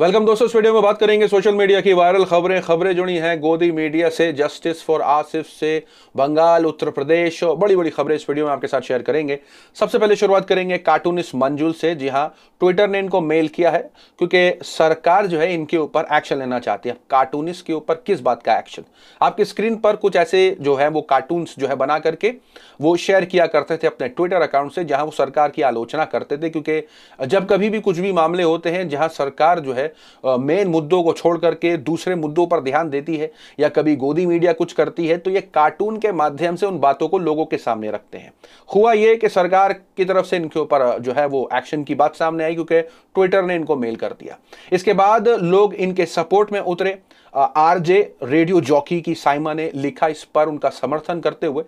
Welcome दोस्तों इस video में बात करेंगे सोशल मीडिया की वायरल खबरें खबरें जुड़ी हैं गोदी मीडिया से जस्टिस फॉर आसिफ से बंगाल उत्तर प्रदेश और बड़ी बड़ी खबरें इस वीडियो में आपके साथ शेयर करेंगे सबसे पहले शुरुआत करेंगे कार्टूनिस्ट मंजुल से जी हाँ ट्विटर ने इनको मेल किया है क्योंकि सरकार जो है इनके ऊपर एक्शन लेना चाहती है कार्टूनिस्ट के ऊपर किस बात का एक्शन आपकी स्क्रीन पर कुछ ऐसे जो है वो कार्टून जो है बना करके वो शेयर किया करते थे अपने ट्विटर अकाउंट से जहाँ वो सरकार की आलोचना करते थे क्योंकि जब कभी भी कुछ भी मामले होते हैं जहाँ सरकार जो है है मेन मुद्दों को छोड़ करके दूसरे मुद्दों पर ध्यान देती है या कभी गोदी मीडिया कुछ करती है तो ये कार्टून के माध्यम से उन बातों को लोगों के सामने रखते हैं हुआ ये कि सरकार की तरफ से इनके ऊपर जो है वो एक्शन की बात सामने आई क्योंकि ट्विटर ने इनको मेल कर दिया इसके बाद लोग इनके सपोर्ट में उतरे आरजे रेडियो जॉकी की साइमा ने लिखा इस पर उनका समर्थन करते हुए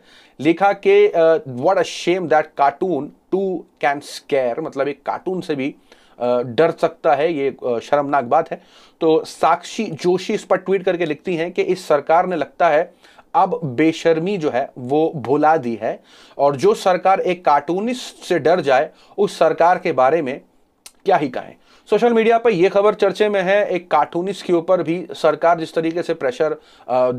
लिखा कि what a shame that cartoon too can scare मतलब एक कार्टून से भी uh, डर सकता है ये शर्मनाक बात है तो साक्षी जोशी इस पर ट्वीट करके लिखती हैं कि इस सरकार ने लगता है अब बेशर्मी जो है वो भुला दी है और जो सरकार एक कार्टूनिस्ट से डर जाए उस सरकार के बारे में क्या ही कहें सोशल मीडिया पर यह खबर चर्चे में है एक कार्टूनिस्ट के ऊपर भी सरकार जिस तरीके से प्रेशर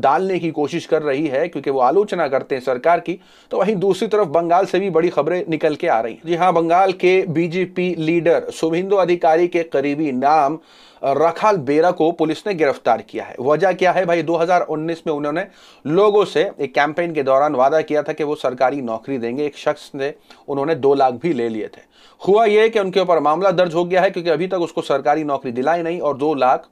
डालने की कोशिश कर रही है क्योंकि वो आलोचना करते हैं सरकार की तो वहीं दूसरी तरफ बंगाल से भी बड़ी खबरें निकल के आ रही हैं जी हाँ बंगाल के बीजेपी लीडर शुभिंदु अधिकारी के करीबी नाम रखाल बेरा को पुलिस ने गिरफ्तार किया है वजह क्या है भाई 2019 में उन्होंने लोगों से एक कैंपेन के दौरान वादा किया था कि वो सरकारी नौकरी देंगे एक शख्स ने उन्होंने दो लाख भी ले लिए थे हुआ यह कि उनके ऊपर मामला दर्ज हो गया है क्योंकि अभी तक उसको सरकारी नौकरी दिलाई नहीं और दो लाख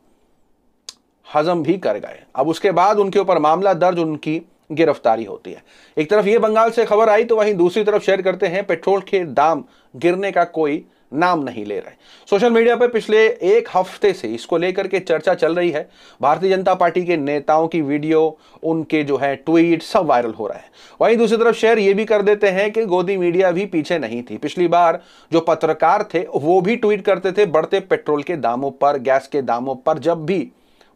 हजम भी कर गए अब उसके बाद उनके ऊपर मामला दर्ज उनकी गिरफ्तारी होती है एक तरफ ये बंगाल से खबर आई तो वहीं दूसरी तरफ शेयर करते हैं पेट्रोल के दाम गिरने का कोई नाम नहीं ले रहे सोशल मीडिया पर पिछले एक हफ्ते से इसको लेकर के चर्चा चल रही है भारतीय जनता पार्टी के नेताओं की वीडियो उनके जो है ट्वीट सब वायरल हो रहा है वहीं दूसरी तरफ शेयर यह भी कर देते हैं कि गोदी मीडिया भी पीछे नहीं थी पिछली बार जो पत्रकार थे वो भी ट्वीट करते थे बढ़ते पेट्रोल के दामों पर गैस के दामों पर जब भी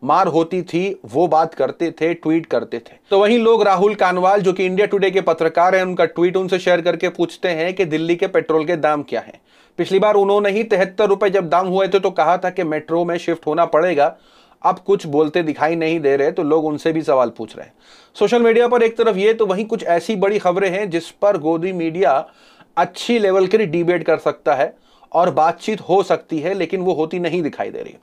मार होती थी वो बात करते थे ट्वीट करते थे तो वहीं लोग राहुल कानवाल जो कि इंडिया टुडे के पत्रकार हैं उनका ट्वीट उनसे शेयर करके पूछते हैं कि दिल्ली के पेट्रोल के दाम क्या हैं पिछली बार उन्होंने ही तिहत्तर रुपए जब दाम हुए थे तो कहा था कि मेट्रो में शिफ्ट होना पड़ेगा अब कुछ बोलते दिखाई नहीं दे रहे तो लोग उनसे भी सवाल पूछ रहे हैं सोशल मीडिया पर एक तरफ ये तो वहीं कुछ ऐसी बड़ी खबरें हैं जिस पर गोदी मीडिया अच्छी लेवल के डिबेट कर सकता है और बातचीत हो सकती है लेकिन वो होती नहीं दिखाई दे रही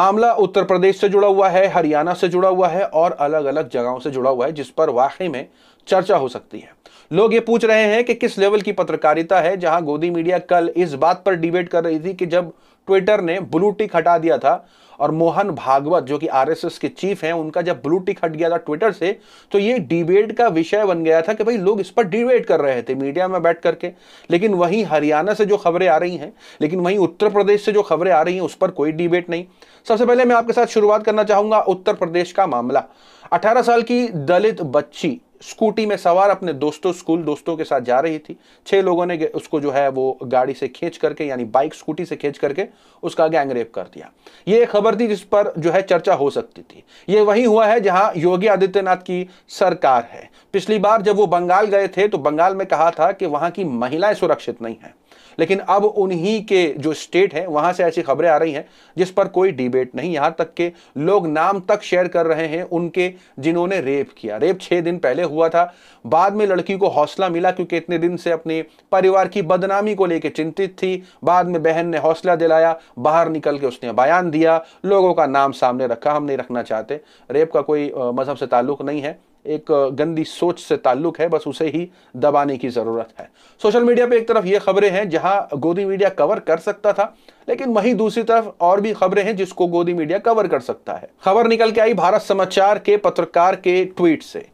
मामला उत्तर प्रदेश से जुड़ा हुआ है हरियाणा से जुड़ा हुआ है और अलग अलग जगहों से जुड़ा हुआ है जिस पर वाकई में चर्चा हो सकती है लोग ये पूछ रहे हैं कि किस लेवल की पत्रकारिता है जहां गोदी मीडिया कल इस बात पर डिबेट कर रही थी कि जब ट्विटर ने ब्लू टिक हटा दिया था और मोहन भागवत जो कि आरएसएस के चीफ हैं उनका जब ब्लू टिक हट गया था ट्विटर से तो ये डिबेट का विषय बन गया था कि भाई लोग इस पर डिबेट कर रहे थे मीडिया में बैठ करके लेकिन वहीं हरियाणा से जो खबरें आ रही हैं लेकिन वहीं उत्तर प्रदेश से जो खबरें आ रही हैं उस पर कोई डिबेट नहीं सबसे पहले मैं आपके साथ शुरुआत करना चाहूंगा उत्तर प्रदेश का मामला अठारह साल की दलित बच्ची स्कूटी में सवार अपने दोस्तों स्कूल दोस्तों के साथ जा रही थी छह लोगों ने उसको जो है वो गाड़ी से खींच करके यानी बाइक स्कूटी से खींच करके उसका गैंगरेप कर दिया ये एक खबर थी जिस पर जो है चर्चा हो सकती थी ये वही हुआ है जहां योगी आदित्यनाथ की सरकार है पिछली बार जब वो बंगाल गए थे तो बंगाल में कहा था कि वहां की महिलाएं सुरक्षित नहीं है लेकिन अब उन्हीं के जो स्टेट हैं वहाँ से ऐसी खबरें आ रही हैं जिस पर कोई डिबेट नहीं यहाँ तक के लोग नाम तक शेयर कर रहे हैं उनके जिन्होंने रेप किया रेप छः दिन पहले हुआ था बाद में लड़की को हौसला मिला क्योंकि इतने दिन से अपने परिवार की बदनामी को लेकर चिंतित थी बाद में बहन ने हौसला दिलाया बाहर निकल के उसने बयान दिया लोगों का नाम सामने रखा हम नहीं रखना चाहते रेप का कोई मजहब से ताल्लुक नहीं है एक गंदी सोच से ताल्लुक है बस उसे ही दबाने की ज़रूरत है सोशल मीडिया पे एक तरफ ये खबरें हैं जहां गोदी मीडिया कवर कर सकता था लेकिन वहीं दूसरी तरफ और भी खबरें हैं जिसको गोदी मीडिया कवर कर सकता है खबर निकल के आई भारत समाचार के पत्रकार के ट्वीट से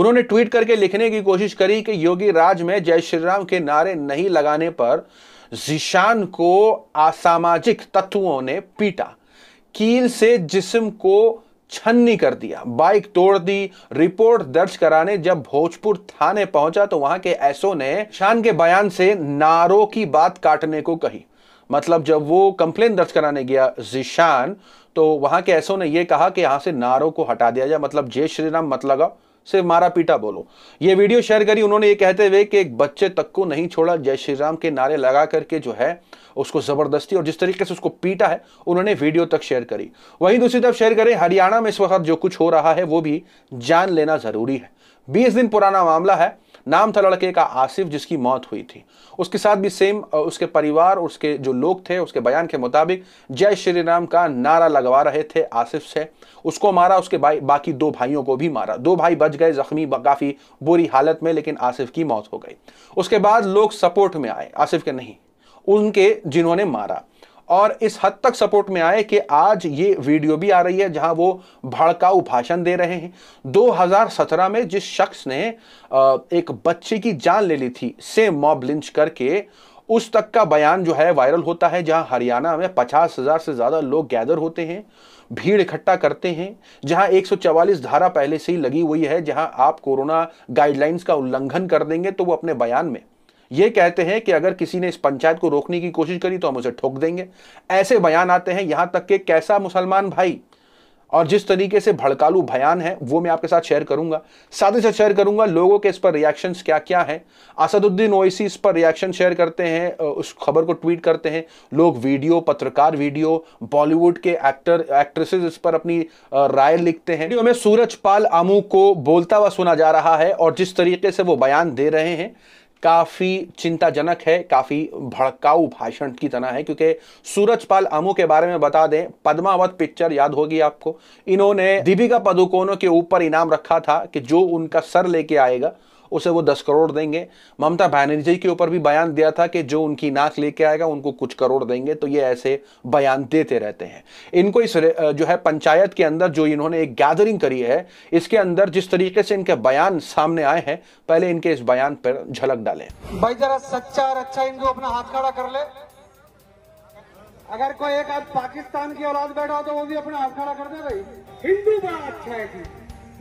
उन्होंने ट्वीट करके लिखने की कोशिश करी कि योगी राज में जय श्री राम के नारे नहीं लगाने पर जिशान को असामाजिक तत्वों ने पीटा कील से जिस्म को छन्नी कर दिया बाइक तोड़ दी रिपोर्ट दर्ज कराने जब भोजपुर थाने पहुंचा तो वहां के एसओ ने शान के बयान से नारों की बात काटने को कही मतलब जब वो कंप्लेन दर्ज कराने गया जिशान तो वहां के एसओ ने यह कहा कि यहां से नारों को हटा दिया जाए मतलब जय श्री राम मत लगाओ सिर्फ मारा पीटा बोलो ये वीडियो शेयर करी उन्होंने ये कहते हुए कि एक बच्चे तक को नहीं छोड़ा जय श्री राम के नारे लगा करके जो है उसको जबरदस्ती और जिस तरीके से उसको पीटा है उन्होंने वीडियो तक शेयर करी वहीं दूसरी तरफ शेयर करें हरियाणा में इस वक्त जो कुछ हो रहा है वो भी जान लेना जरूरी है बीस दिन पुराना मामला है नाम था लड़के का आसिफ जिसकी मौत हुई थी उसके साथ भी सेम उसके परिवार और उसके जो लोग थे उसके बयान के मुताबिक जय श्री राम का नारा लगवा रहे थे आसिफ से उसको मारा उसके भाई बाकी दो भाइयों को भी मारा दो भाई बच गए जख्मी काफ़ी बुरी हालत में लेकिन आसिफ की मौत हो गई उसके बाद लोग सपोर्ट में आए आसिफ के नहीं उनके जिन्होंने मारा और इस हद तक सपोर्ट में आए कि आज ये वीडियो भी आ रही है जहां वो भड़काऊ भाषण दे रहे हैं 2017 में जिस शख्स ने एक बच्चे की जान ले ली थी से मॉब लिंच करके उस तक का बयान जो है वायरल होता है जहां हरियाणा में पचास हज़ार से ज़्यादा लोग गैदर होते हैं भीड़ इकट्ठा करते हैं जहां 144 धारा पहले से ही लगी हुई है जहां आप कोरोना गाइडलाइंस का उल्लंघन कर देंगे तो वो अपने बयान में ये कहते हैं कि अगर किसी ने इस पंचायत को रोकने की कोशिश करी तो हम उसे ठोक देंगे ऐसे बयान आते हैं यहां तक कि कैसा मुसलमान भाई और जिस तरीके से भड़कालू बयान है वो मैं आपके साथ शेयर करूंगा साथ ही साथ शेयर करूंगा लोगों के इस पर रिएक्शंस क्या क्या है असदुद्दीन ओवैसी इस पर रिएक्शन शेयर करते हैं उस खबर को ट्वीट करते हैं लोग वीडियो पत्रकार वीडियो बॉलीवुड के एक्टर एक्ट्रेसेस इस पर अपनी राय लिखते हैं सूरज पाल आमू को बोलता हुआ सुना जा रहा है और जिस तरीके से वो बयान दे रहे हैं काफ़ी चिंताजनक है काफ़ी भड़काऊ भाषण की तरह है क्योंकि सूरजपाल अमू के बारे में बता दें पद्मावत पिक्चर याद होगी आपको इन्होंने दीपिका पदुकोणों के ऊपर इनाम रखा था कि जो उनका सर लेके आएगा उसे वो दस करोड़ देंगे ममता बनर्जी के ऊपर भी बयान दिया था कि जो उनकी नाक लेके आएगा उनको कुछ करोड़ देंगे तो ये ऐसे बयान देते रहते हैं इनको इस जो है पंचायत के अंदर जो इन्होंने एक गैदरिंग करी है इसके अंदर जिस तरीके से इनके बयान सामने आए हैं पहले इनके इस बयान पर झलक डाले भाई जरा सच्चा और अच्छा इनको अपना हाथ खड़ा कर ले अगर कोई एक आज पाकिस्तान की औलाद बैठा तो वो भी अपना हाथ खड़ा कर दे भाई हिंदू बड़ा अच्छा है जी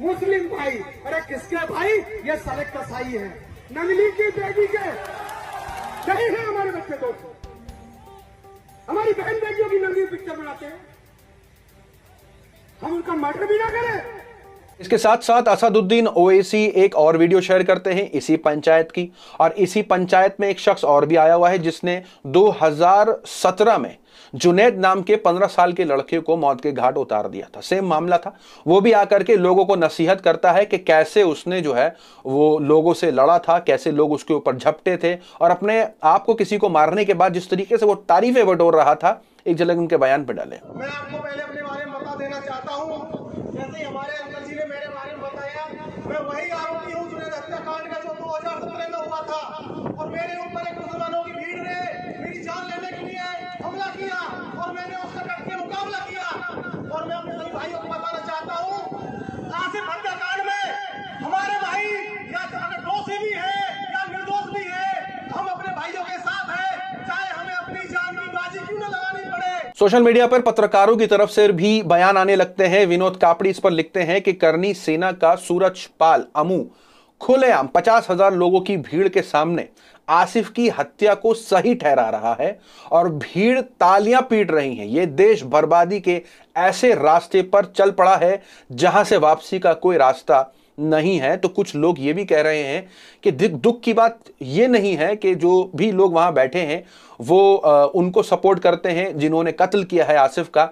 मुस्लिम भाई अरे किसके भाई ये सारे कसाई है नंगली की बेटी के नहीं है हमारे बच्चे दोस्त तो। हमारी बहन बेटियों की नंगली पिक्चर बनाते हैं हम उनका मर्डर भी ना करें इसके साथ साथ असदुद्दीन ओवैसी एक और वीडियो शेयर करते हैं इसी पंचायत की और इसी पंचायत में एक शख्स और भी आया हुआ है जिसने 2017 में जुनेद नाम के 15 साल के लड़के को मौत के घाट उतार दिया था सेम मामला था वो भी आकर के लोगों को नसीहत करता है कि कैसे उसने जो है वो लोगों से लड़ा था कैसे लोग उसके ऊपर झपटे थे और अपने आप को किसी को मारने के बाद जिस तरीके से वो तारीफें बटोर रहा था एक झलक उनके बयान पर डाले मैं आपको पहले वही आरोपी हूँ जुनेद हत्याकांड का जो दो हजार सत्रह में हुआ था और मेरे ऊपर एक सोशल मीडिया पर पत्रकारों की तरफ से भी बयान आने लगते हैं विनोद कापड़ी इस पर लिखते हैं कि करनी सेना का सूरज पाल अमू खुलेआम पचास हजार लोगों की भीड़ के सामने आसिफ की हत्या को सही ठहरा रहा है और भीड़ तालियां पीट रही हैं ये देश बर्बादी के ऐसे रास्ते पर चल पड़ा है जहां से वापसी का कोई रास्ता नहीं है तो कुछ लोग ये भी कह रहे हैं कि दुख की बात ये नहीं है कि जो भी लोग वहाँ बैठे हैं वो उनको सपोर्ट करते हैं जिन्होंने कत्ल किया है आसिफ का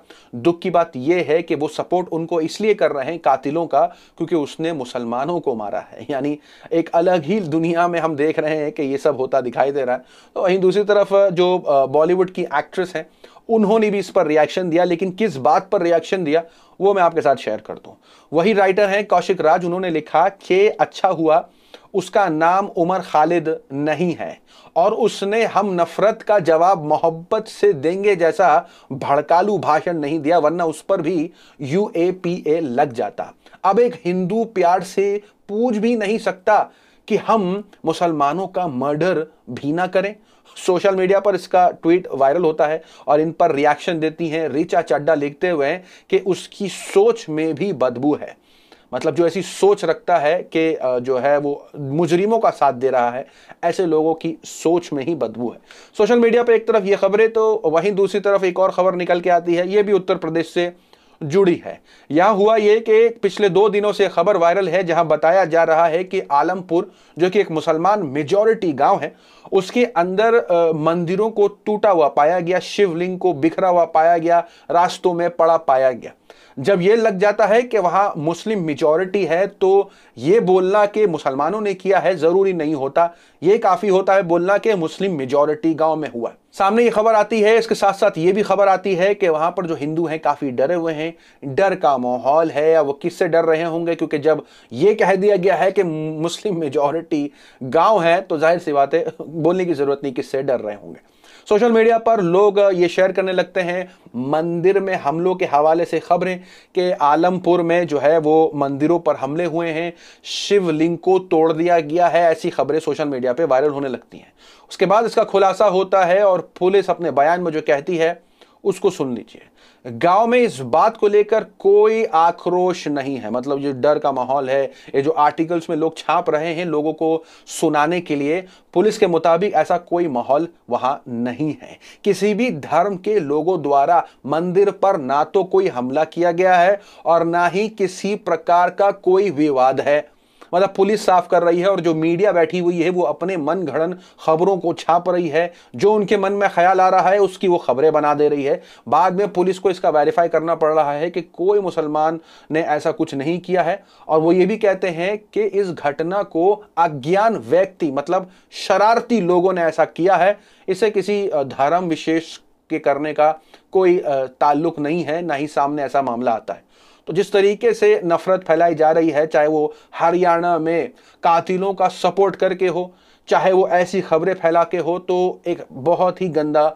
दुख की बात यह है कि वो सपोर्ट उनको इसलिए कर रहे हैं कातिलों का क्योंकि उसने मुसलमानों को मारा है यानी एक अलग ही दुनिया में हम देख रहे हैं कि ये सब होता दिखाई दे रहा है तो वहीं दूसरी तरफ जो बॉलीवुड की एक्ट्रेस हैं उन्होंने भी इस पर रिएक्शन दिया लेकिन किस बात पर रिएक्शन दिया वो मैं आपके साथ शेयर करता हूं वही राइटर हैं कौशिक राज उन्होंने लिखा के अच्छा हुआ उसका नाम उमर खालिद नहीं है और उसने हम नफरत का जवाब मोहब्बत से देंगे जैसा भड़कालू भाषण नहीं दिया वरना उस पर भी यू ए पी ए लग जाता अब एक हिंदू प्यार से पूछ भी नहीं सकता कि हम मुसलमानों का मर्डर भी ना करें सोशल मीडिया पर इसका ट्वीट वायरल होता है और इन पर रिएक्शन देती हैं रिचा चड्डा लिखते हुए कि उसकी सोच में भी बदबू है मतलब जो ऐसी सोच रखता है कि जो है वो मुजरिमों का साथ दे रहा है ऐसे लोगों की सोच में ही बदबू है सोशल मीडिया पर एक तरफ ये खबरें तो वहीं दूसरी तरफ एक और खबर निकल के आती है ये भी उत्तर प्रदेश से जुड़ी है यह हुआ यह कि पिछले दो दिनों से खबर वायरल है जहां बताया जा रहा है कि आलमपुर जो कि एक मुसलमान मेजॉरिटी गांव है उसके अंदर मंदिरों को टूटा हुआ पाया गया शिवलिंग को बिखरा हुआ पाया गया रास्तों में पड़ा पाया गया जब ये लग जाता है कि वहाँ मुस्लिम मेजॉरिटी है तो ये बोलना कि मुसलमानों ने किया है ज़रूरी नहीं होता ये काफ़ी होता है बोलना कि मुस्लिम मेजॉरिटी गांव में हुआ है सामने ये खबर आती है इसके साथ साथ ये भी खबर आती है कि वहाँ पर जो हिंदू हैं काफ़ी डरे हुए हैं डर का माहौल है या वो किससे डर रहे होंगे क्योंकि जब ये कह दिया गया है कि मुस्लिम मेजोरिटी गाँव है तो जाहिर सी बात है बोलने की ज़रूरत नहीं किससे डर रहे होंगे सोशल मीडिया पर लोग ये शेयर करने लगते हैं मंदिर में हमलों के हवाले से खबरें कि आलमपुर में जो है वो मंदिरों पर हमले हुए हैं शिवलिंग को तोड़ दिया गया है ऐसी खबरें सोशल मीडिया पर वायरल होने लगती हैं उसके बाद इसका खुलासा होता है और पुलिस अपने बयान में जो कहती है उसको सुन लीजिए गांव में इस बात को लेकर कोई आक्रोश नहीं है मतलब जो डर का माहौल है ये जो आर्टिकल्स में लोग छाप रहे हैं लोगों को सुनाने के लिए पुलिस के मुताबिक ऐसा कोई माहौल वहां नहीं है किसी भी धर्म के लोगों द्वारा मंदिर पर ना तो कोई हमला किया गया है और ना ही किसी प्रकार का कोई विवाद है मतलब पुलिस साफ कर रही है और जो मीडिया बैठी हुई है वो अपने मन घड़न खबरों को छाप रही है जो उनके मन में ख्याल आ रहा है उसकी वो खबरें बना दे रही है बाद में पुलिस को इसका वेरीफाई करना पड़ रहा है कि कोई मुसलमान ने ऐसा कुछ नहीं किया है और वो ये भी कहते हैं कि इस घटना को अज्ञान व्यक्ति मतलब शरारती लोगों ने ऐसा किया है इसे किसी धर्म विशेष के करने का कोई ताल्लुक नहीं है ना ही सामने ऐसा मामला आता है तो जिस तरीके से नफरत फैलाई जा रही है चाहे वो हरियाणा में कातिलों का सपोर्ट करके हो चाहे वो ऐसी खबरें फैला के हो तो एक बहुत ही गंदा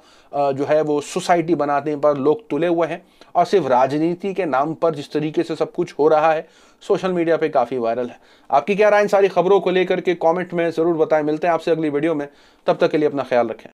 जो है वो सोसाइटी बनाने पर लोग तुले हुए हैं और सिर्फ राजनीति के नाम पर जिस तरीके से सब कुछ हो रहा है सोशल मीडिया पे काफ़ी वायरल है आपकी क्या राय इन सारी खबरों को लेकर के कमेंट में ज़रूर बताएं मिलते हैं आपसे अगली वीडियो में तब तक के लिए अपना ख्याल रखें